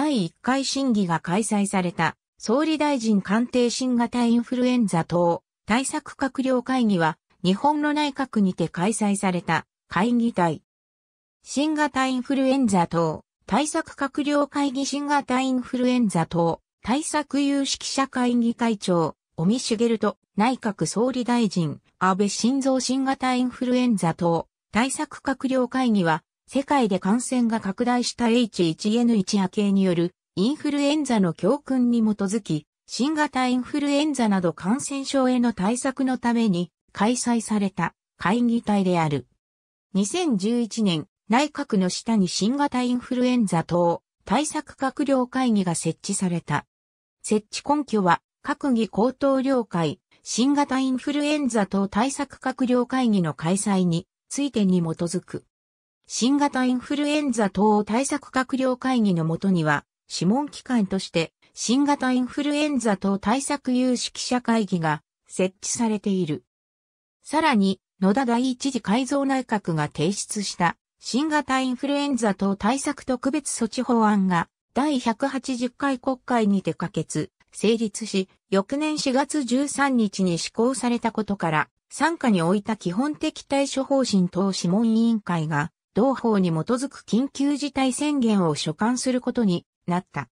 第1回審議が開催された、総理大臣官邸新型インフルエンザ等対策閣僚会議は、日本の内閣にて開催された会議体。新型インフルエンザ等対策閣僚会議新型インフルエンザ等対策有識者会議会長、尾身茂と内閣総理大臣、安倍晋三新型インフルエンザ等対策閣僚会議は世界で感染が拡大した H1N1 夜系によるインフルエンザの教訓に基づき、新型インフルエンザなど感染症への対策のために開催された会議体である。2011年、内閣の下に新型インフルエンザ等対策閣僚会議が設置された。設置根拠は、閣議高等了解、新型インフルエンザ等対策閣僚会議の開催についてに基づく。新型インフルエンザ等対策閣僚会議のもとには、諮問機関として、新型インフルエンザ等対策有識者会議が設置されている。さらに、野田第一次改造内閣が提出した新型インフルエンザ等対策特別措置法案が第180回国会にて可決、成立し、翌年4月13日に施行されたことから、参加に置いた基本的対処方針等諮問委員会が同法に基づく緊急事態宣言を所管することになった。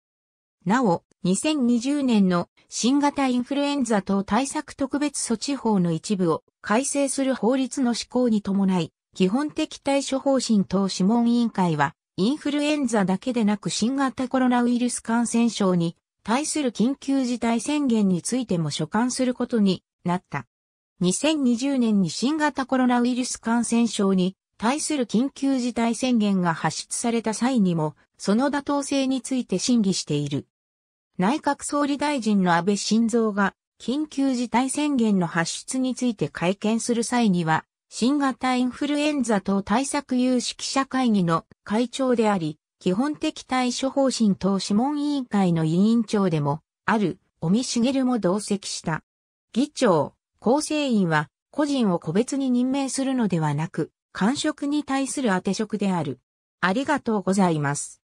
なお、2020年の新型インフルエンザ等対策特別措置法の一部を改正する法律の施行に伴い、基本的対処方針等諮問委員会は、インフルエンザだけでなく新型コロナウイルス感染症に対する緊急事態宣言についても所管することになった。2020年に新型コロナウイルス感染症に対する緊急事態宣言が発出された際にも、その妥当性について審議している。内閣総理大臣の安倍晋三が、緊急事態宣言の発出について会見する際には、新型インフルエンザ等対策有識者会議の会長であり、基本的対処方針等諮問委員会の委員長でも、ある、尾身茂も同席した。議長、構成員は、個人を個別に任命するのではなく、感触に対する当て職である。ありがとうございます。